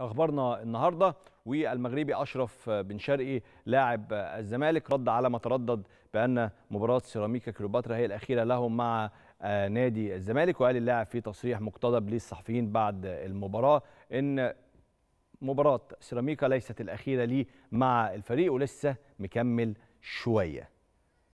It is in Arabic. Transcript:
اخبارنا النهارده والمغربي اشرف بن شرقي لاعب الزمالك رد على ما تردد بان مباراه سيراميكا كليوباترا هي الاخيره لهم مع آه، نادي الزمالك وقال اللاعب في تصريح مقتضب للصحفيين بعد المباراه ان مباراه سيراميكا ليست الاخيره لي مع الفريق ولسه مكمل شويه